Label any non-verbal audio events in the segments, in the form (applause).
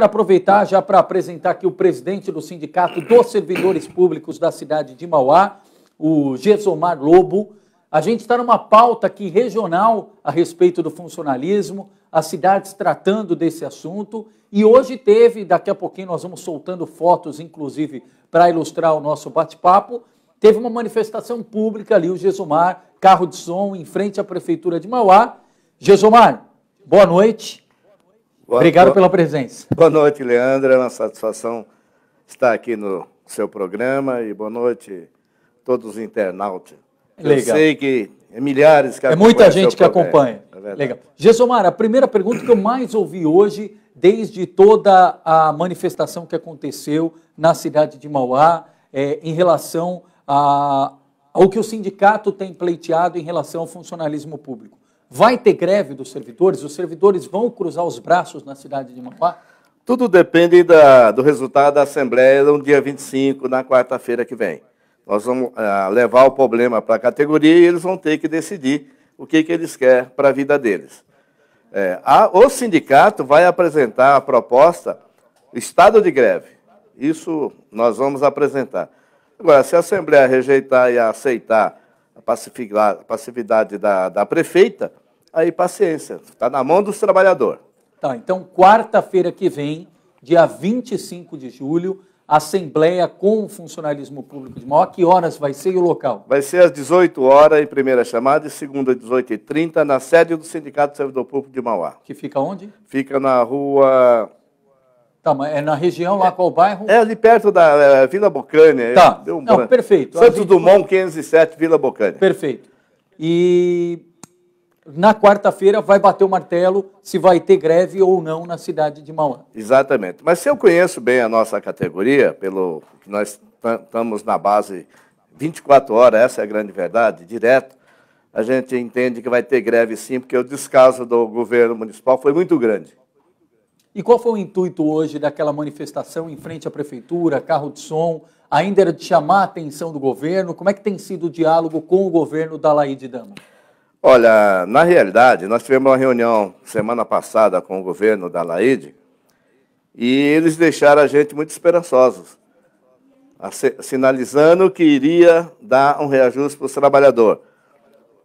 Quero aproveitar já para apresentar aqui o presidente do Sindicato dos Servidores Públicos da cidade de Mauá, o Gesomar Lobo. A gente está numa pauta aqui regional a respeito do funcionalismo, as cidades tratando desse assunto. E hoje teve, daqui a pouquinho nós vamos soltando fotos, inclusive, para ilustrar o nosso bate-papo. Teve uma manifestação pública ali, o Gesomar, carro de som, em frente à Prefeitura de Mauá. Gesomar, boa noite. Boa, Obrigado boa, pela presença. Boa noite, Leandro. É uma satisfação estar aqui no seu programa e boa noite a todos os internautas. Legal. Eu sei que é milhares que É muita gente que acompanha. É Legal. Gessomar, a primeira pergunta que eu mais ouvi hoje, desde toda a manifestação que aconteceu na cidade de Mauá, é, em relação a, ao que o sindicato tem pleiteado em relação ao funcionalismo público. Vai ter greve dos servidores? Os servidores vão cruzar os braços na cidade de Mauá? Tudo depende da, do resultado da Assembleia no dia 25, na quarta-feira que vem. Nós vamos eh, levar o problema para a categoria e eles vão ter que decidir o que, que eles querem para a vida deles. É, a, o sindicato vai apresentar a proposta estado de greve. Isso nós vamos apresentar. Agora, se a Assembleia rejeitar e aceitar a pacificidade da, da prefeita, aí paciência, está na mão dos trabalhadores. Tá, então quarta-feira que vem, dia 25 de julho, Assembleia com o Funcionalismo Público de Mauá. Que horas vai ser e o local? Vai ser às 18 horas em primeira chamada e segunda às 18h30 na sede do Sindicato do Servidor Público de Mauá. Que fica onde? Fica na rua... Tá, mas é na região lá, qual bairro? É ali perto da é, Vila Bocânia. Tá, um... não, perfeito. Santos gente... Dumont, 507, Vila Bocânia. Perfeito. E na quarta-feira vai bater o martelo se vai ter greve ou não na cidade de Mauá. Exatamente. Mas se eu conheço bem a nossa categoria, pelo que nós estamos na base 24 horas, essa é a grande verdade, direto, a gente entende que vai ter greve sim, porque o descaso do governo municipal foi muito grande. E qual foi o intuito hoje daquela manifestação em frente à prefeitura, carro de som? Ainda era de chamar a atenção do governo? Como é que tem sido o diálogo com o governo da Laíde Dama? Olha, na realidade, nós tivemos uma reunião semana passada com o governo da Laide e eles deixaram a gente muito esperançosos, sinalizando que iria dar um reajuste para o trabalhador.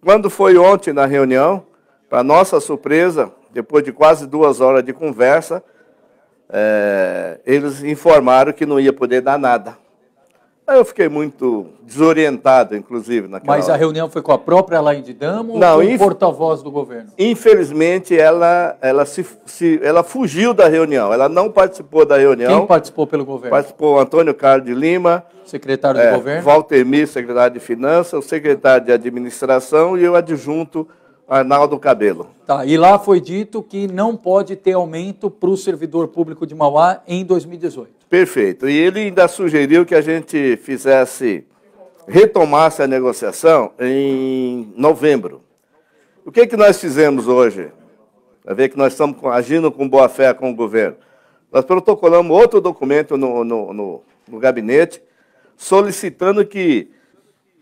Quando foi ontem na reunião, para nossa surpresa, depois de quase duas horas de conversa, é, eles informaram que não ia poder dar nada. Eu fiquei muito desorientado, inclusive, naquela Mas hora. a reunião foi com a própria Laide Damo Não, ou com inf... porta-voz do governo? Infelizmente, ela, ela, se, se, ela fugiu da reunião. Ela não participou da reunião. Quem participou pelo governo? Participou Antônio Carlos de Lima. Secretário do é, governo? Mir, secretário de Finanças, o secretário de Administração e o adjunto Arnaldo Cabelo. Tá, e lá foi dito que não pode ter aumento para o servidor público de Mauá em 2018. Perfeito. E ele ainda sugeriu que a gente fizesse, retomasse a negociação em novembro. O que, é que nós fizemos hoje? Para ver que nós estamos agindo com boa fé com o governo. Nós protocolamos outro documento no, no, no, no gabinete, solicitando que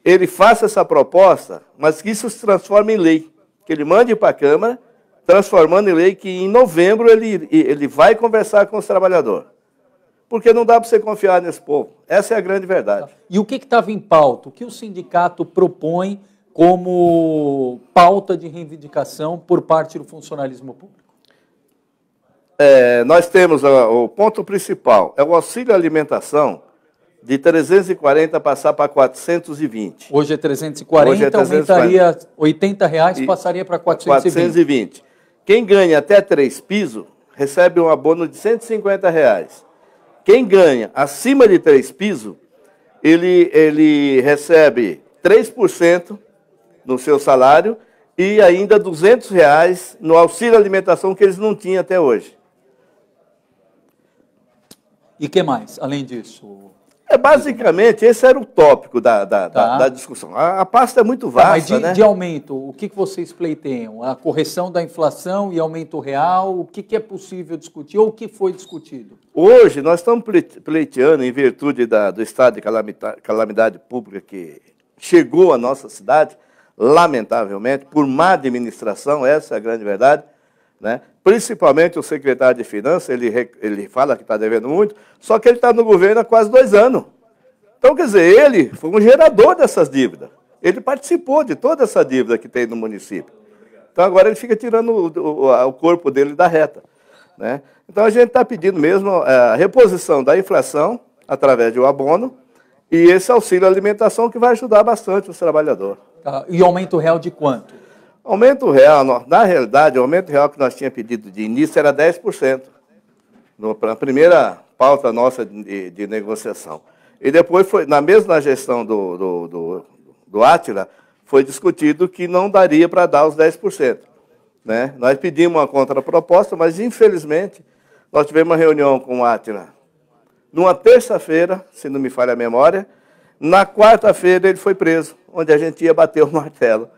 ele faça essa proposta, mas que isso se transforme em lei. Que ele mande para a Câmara, transformando em lei que em novembro ele, ele vai conversar com os trabalhadores porque não dá para você confiar nesse povo. Essa é a grande verdade. E o que estava em pauta? O que o sindicato propõe como pauta de reivindicação por parte do funcionalismo público? É, nós temos a, o ponto principal, é o auxílio alimentação de 340 passar para 420. Hoje é 340, Hoje é 340. aumentaria 80 reais, e passaria para 420. 420. Quem ganha até três pisos recebe um abono de 150 reais. Quem ganha acima de três pisos, ele, ele recebe 3% no seu salário e ainda 200 reais no auxílio alimentação que eles não tinham até hoje. E que mais, além disso? É, basicamente, esse era o tópico da, da, tá. da, da discussão. A, a, pasta é muito vasta. Tá, mas de, né? de aumento, o que, que vocês pleiteiam? A correção da inflação e aumento real? O que, que é possível discutir ou o que foi discutido? Hoje, nós estamos pleiteando, em virtude da, do estado de calamidade, calamidade pública que chegou à nossa cidade, lamentavelmente, por má administração, essa é a grande verdade, né? principalmente o secretário de Finanças, ele, ele fala que está devendo muito, só que ele está no governo há quase dois anos. Então, quer dizer, ele foi um gerador dessas dívidas. Ele participou de toda essa dívida que tem no município. Então, agora ele fica tirando o, o, o corpo dele da reta. Né? Então, a gente está pedindo mesmo é, a reposição da inflação através de um abono e esse auxílio alimentação que vai ajudar bastante os trabalhadores. Ah, tá, e aumento real de quanto? Aumento real, na realidade, o aumento real que nós tínhamos pedido de início era 10%, na primeira pauta nossa de, de, negociação. E depois, foi, na mesma gestão do, do, do, do Átila, foi discutido que não daria para dar os 10%. Né? Nós pedimos uma contraproposta, mas, infelizmente, nós tivemos uma reunião com o Átila numa terça-feira, se não me falha a memória, na quarta-feira ele foi preso, onde a gente ia bater o (laughs) martelo.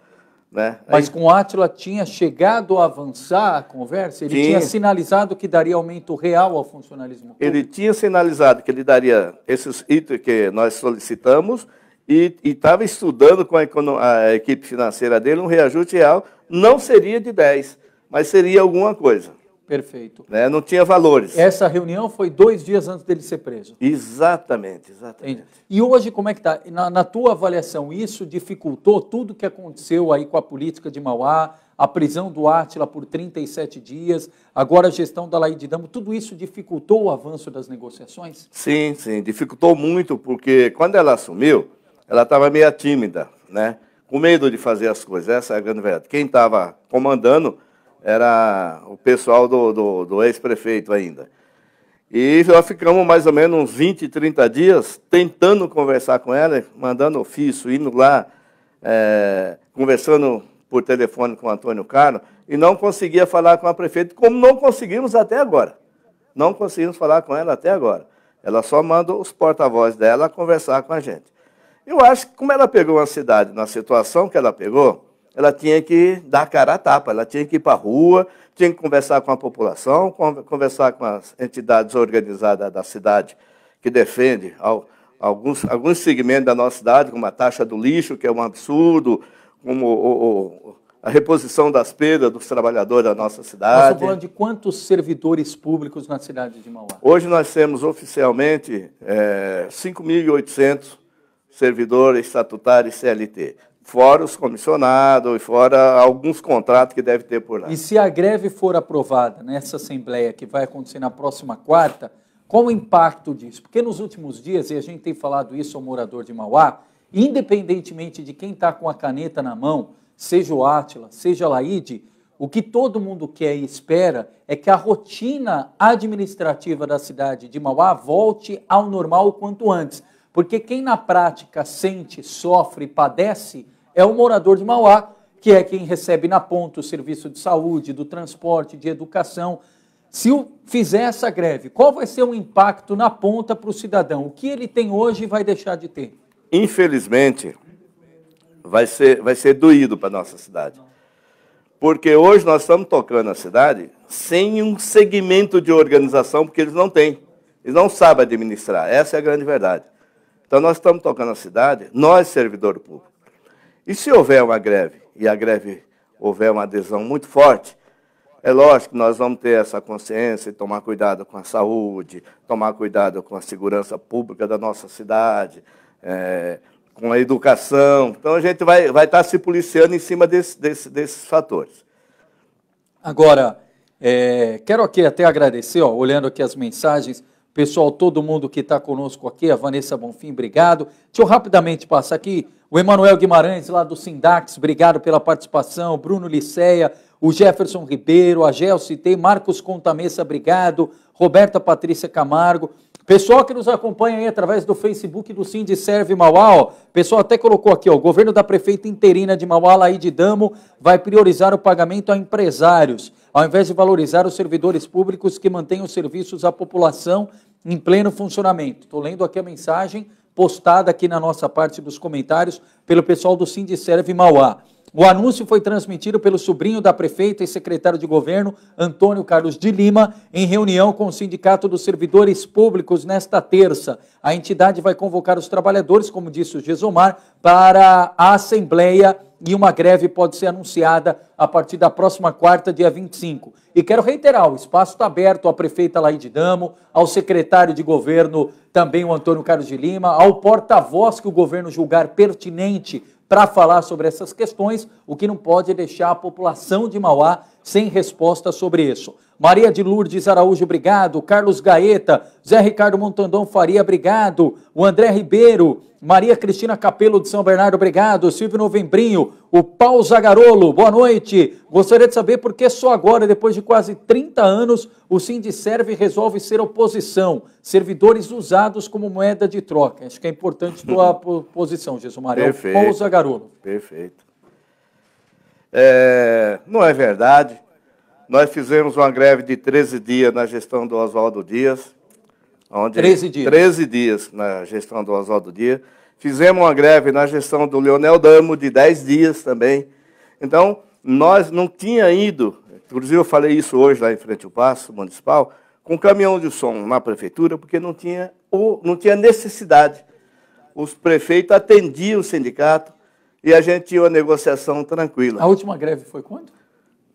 Né? Mas Aí... com Átila tinha chegado a avançar a conversa? Ele tinha, tinha sinalizado que daria aumento real ao funcionalismo público? Ele tinha sinalizado que ele daria esses itens que nós solicitamos e estava estudando com a, a, equipe financeira dele um reajuste real, não seria de 10, mas seria alguma coisa. Perfeito. Né? Não tinha valores. Essa reunião foi dois dias antes dele ser preso. Exatamente, exatamente. E hoje, como é que está? Na, na, tua avaliação, isso dificultou tudo que aconteceu aí com a política de Mauá, a prisão do Átila por 37 dias, agora a gestão da Laí de Damo, tudo isso dificultou o avanço das negociações? Sim, sim, dificultou muito, porque quando ela assumiu, ela estava meio tímida, né? com medo de fazer as coisas, essa é a grande verdade. Quem estava comandando era o pessoal do, do, do ex-prefeito ainda. E nós ficamos mais ou menos uns 20, 30 dias tentando conversar com ela, mandando ofício, indo lá, é, conversando por telefone com o Antônio Carlos, e não conseguia falar com a prefeita, como não conseguimos até agora. Não conseguimos falar com ela até agora. Ela só manda os porta-voz dela conversar com a gente. Eu acho que como ela pegou uma cidade na situação que ela pegou, ela tinha que dar cara a tapa, ela tinha que ir para a rua, tinha que conversar com a população, conversar com as entidades organizadas da cidade que defende alguns, alguns segmentos da nossa cidade, como a taxa do lixo, que é um absurdo, como o, o, a reposição das perdas dos trabalhadores da nossa cidade. Nós estamos falando de quantos servidores públicos na cidade de Mauá? Hoje nós temos oficialmente é, eh, 5.800 servidores estatutários CLT fora os comissionados, e fora alguns contratos que deve ter por lá. E se a greve for aprovada nessa Assembleia, que vai acontecer na próxima quarta, qual o impacto disso? Porque nos últimos dias, e a gente tem falado isso ao morador de Mauá, independentemente de quem está com a caneta na mão, seja o Átila, seja a Laide, o que todo mundo quer e espera é que a rotina administrativa da cidade de Mauá volte ao normal o quanto antes. Porque quem na prática sente, sofre, padece é o morador de Mauá, que é quem recebe na ponta o serviço de saúde, do transporte, de educação. Se fizer essa greve, qual vai ser o impacto na ponta para o cidadão? O que ele tem hoje vai deixar de ter? Infelizmente, vai ser, vai ser doído para a nossa cidade. Porque hoje nós estamos tocando a cidade sem um segmento de organização, porque eles não têm. Eles não sabem administrar. Essa é a grande verdade. Então, nós estamos tocando a cidade, nós, servidor público, e se houver uma greve, e a greve houver uma adesão muito forte, é lógico que nós vamos ter essa consciência e tomar cuidado com a saúde, tomar cuidado com a segurança pública da nossa cidade, é, com a educação. Então a gente vai, vai estar tá se policiando em cima desse, desse, desses fatores. Agora, é, quero aqui até agradecer, ó, olhando aqui as mensagens pessoal, todo mundo que está conosco aqui, a Vanessa Bonfim, obrigado. Deixa eu rapidamente passar aqui, o Emanuel Guimarães, lá do Sindax, obrigado pela participação, Bruno Liceia, o Jefferson Ribeiro, a Gelcitei, Marcos Contamessa, obrigado, Roberta Patrícia Camargo, Pessoal que nos acompanha aí através do Facebook do Cindy Serve Mauá, ó, pessoal até colocou aqui, ó, o governo da prefeita interina de Mauá, de Damo, vai priorizar o pagamento a empresários, ao invés de valorizar os servidores públicos que mantêm os serviços à população em pleno funcionamento. Estou lendo aqui a mensagem postada aqui na nossa parte dos comentários pelo pessoal do Sindicerve Mauá. O anúncio foi transmitido pelo sobrinho da prefeita e secretário de governo, Antônio Carlos de Lima, em reunião com o Sindicato dos Servidores Públicos nesta terça. A entidade vai convocar os trabalhadores, como disse o Gesomar, para a Assembleia e uma greve pode ser anunciada a partir da próxima quarta, dia 25. E quero reiterar, o espaço está aberto à prefeita Laide Damo, ao secretário de governo, também o Antônio Carlos de Lima, ao porta-voz que o governo julgar pertinente para falar sobre essas questões, o que não pode é deixar a população de Mauá sem resposta sobre isso. Maria de Lourdes Araújo, obrigado. Carlos Gaeta, Zé Ricardo Montandon Faria, obrigado. O André Ribeiro, Maria Cristina Capelo de São Bernardo, obrigado. Silvio Novembrinho, o Paulo Zagarolo, boa noite. Gostaria de saber por que só agora, depois de quase 30 anos, o Sindicerve resolve ser oposição, servidores usados como moeda de troca. Acho que é importante tua posição, Jesus Maria. Perfeito. Paulo Zagarolo. Perfeito. É, não é verdade. Nós fizemos uma greve de 13 dias na gestão do Oswaldo Dias. Onde, 13 dias. 13 dias na gestão do Oswaldo Dias. Fizemos uma greve na gestão do Leonel Damo de 10 dias também. Então, nós não tinha ido, inclusive eu falei isso hoje lá em frente ao Passo Municipal, com caminhão de som na prefeitura, porque não tinha, ou, não tinha necessidade. Os prefeitos atendiam o sindicato, e a gente tinha uma negociação tranquila. A última greve foi quando?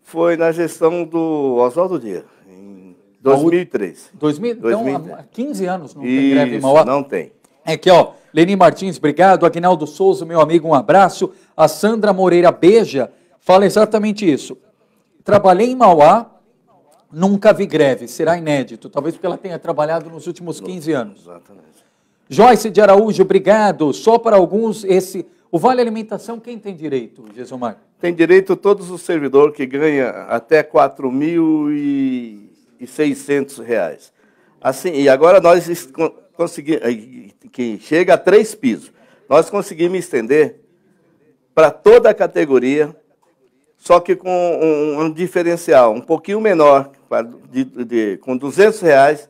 Foi na gestão do Oswaldo Dias, em 2003. 2000, então, há 15 anos não Isso, tem greve em Mauá? não tem. É que, ó, Leni Martins, obrigado. Aguinaldo Souza, meu amigo, um abraço. A Sandra Moreira Beja fala exatamente isso. Trabalhei em Mauá, nunca vi greve, será inédito, talvez porque ela tenha trabalhado nos últimos 15 anos. Exatamente. Joyce de Araújo, obrigado. Só para alguns esse o vale alimentação, quem tem direito, Gesomar? Tem direito todos os servidores que ganha até R$ 4.600. Assim, e agora nós conseguimos, que chega a três pisos, nós conseguimos estender para toda a categoria, só que com um, um diferencial um pouquinho menor, de, de, com R$ reais.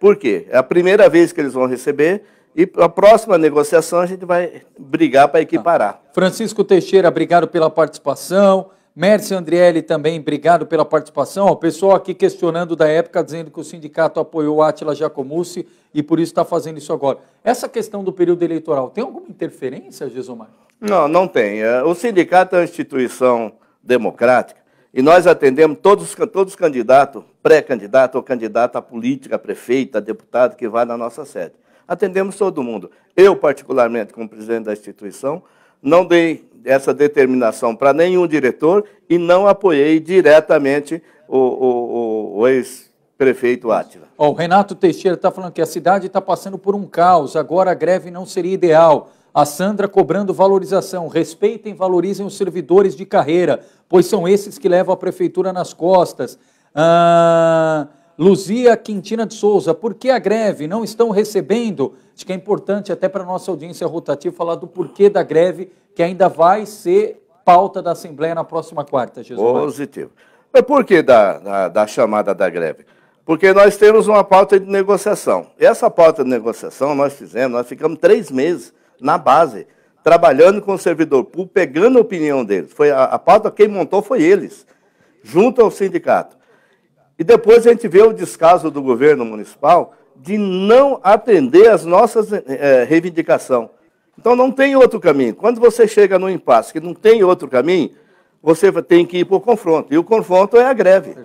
Por quê? É a primeira vez que eles vão receber e a próxima negociação a gente vai brigar para equiparar. Tá. Francisco Teixeira, obrigado pela participação. Mércio Andrielli também, obrigado pela participação. O pessoal aqui questionando da época, dizendo que o sindicato apoiou Átila Jacomucci e por isso está fazendo isso agora. Essa questão do período eleitoral, tem alguma interferência, Gesomar? Não, não tem. É, o sindicato é uma instituição democrática e nós atendemos todos, todos os candidatos, pré-candidato ou candidato à política, a prefeita, a deputado que vai na nossa sede atendemos todo mundo. Eu, particularmente, como presidente da instituição, não dei essa determinação para nenhum diretor e não apoiei diretamente o, o, o, o ex-prefeito Átila. Oh, o Renato Teixeira está falando que a cidade está passando por um caos, agora a greve não seria ideal. A Sandra cobrando valorização. Respeitem e valorizem os servidores de carreira, pois são esses que levam a prefeitura nas costas. Ah... Luzia Quintina de Souza, por que a greve? Não estão recebendo? Acho que é importante até para a nossa audiência rotativa falar do porquê da greve, que ainda vai ser pauta da Assembleia na próxima quarta, Jesus. Positivo. Mas por que da, da, da chamada da greve? Porque nós temos uma pauta de negociação. E essa pauta de negociação nós fizemos, nós ficamos três meses na base, trabalhando com o servidor público, pegando a opinião deles. Foi a, a pauta quem montou foi eles, junto ao sindicato. E depois a gente vê o descaso do governo municipal de não atender às nossas é, eh, eh, reivindicações. Então não tem outro caminho. Quando você chega no impasse que não tem outro caminho, você tem que ir para o confronto. E o confronto é a greve.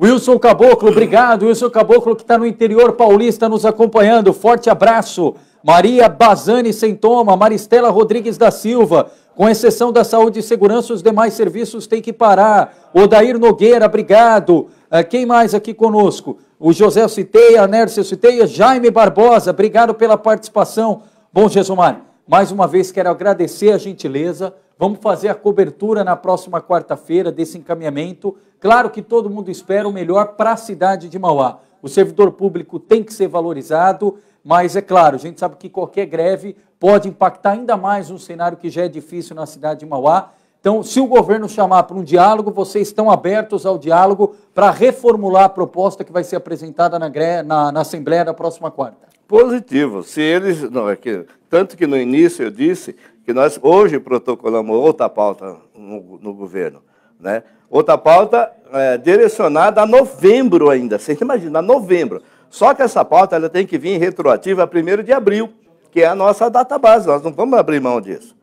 Wilson Caboclo, obrigado. Wilson Caboclo, que está no interior paulista nos acompanhando. Forte abraço. Maria Bazani Sentoma, Maristela Rodrigues da Silva, com exceção da saúde e segurança, os demais serviços têm que parar. Odair Nogueira, obrigado. Ah, quem mais aqui conosco? O José Citeia, a Nércia Citeia, Jaime Barbosa, obrigado pela participação. Bom, Gesumar, mais uma vez quero agradecer a gentileza. Vamos fazer a cobertura na próxima quarta-feira desse encaminhamento. Claro que todo mundo espera o melhor para a cidade de Mauá. O servidor público tem que ser valorizado, mas é claro, a gente sabe que qualquer greve pode impactar ainda mais um cenário que já é difícil na cidade de Mauá. Então, se o governo chamar para um diálogo, vocês estão abertos ao diálogo para reformular a proposta que vai ser apresentada na, na, na Assembleia próxima quarta? Positivo. Se eles. Não, é que, tanto que no início eu disse que nós hoje protocolamos outra pauta no, no governo. Né? Outra pauta é, direcionada a novembro ainda. Você imagina, a novembro. Só que essa pauta ela tem que vir retroativa a 1 de abril, que é a nossa data base. Nós não vamos abrir mão disso.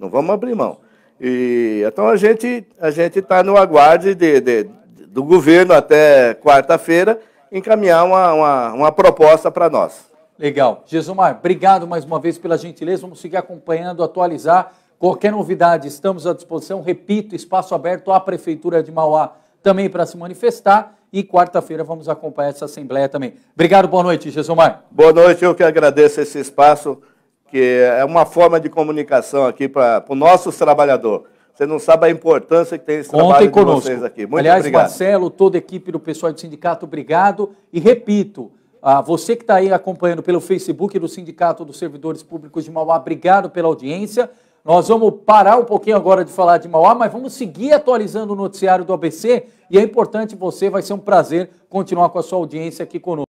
Não vamos abrir mão. E, então a gente a gente está no aguarde de, de, do governo até quarta-feira encaminhar uma, uma, uma proposta para nós. Legal. Jesumar, obrigado mais uma vez pela gentileza. Vamos seguir acompanhando, atualizar. Qualquer novidade, estamos à disposição. Repito, espaço aberto à Prefeitura de Mauá também para se manifestar. E quarta-feira vamos acompanhar essa Assembleia também. Obrigado, boa noite, Jesumar. Boa noite, eu que agradeço esse espaço que é uma forma de comunicação aqui para o nosso trabalhador. Você não sabe a importância que tem esse Contem trabalho conosco. de vocês aqui. Muito Aliás, obrigado. Marcelo, toda a equipe do pessoal do sindicato, obrigado. E repito, você que está aí acompanhando pelo Facebook do Sindicato dos Servidores Públicos de Mauá, obrigado pela audiência. Nós vamos parar um pouquinho agora de falar de Mauá, mas vamos seguir atualizando o noticiário do ABC e é importante você, vai ser um prazer continuar com a sua audiência aqui conosco.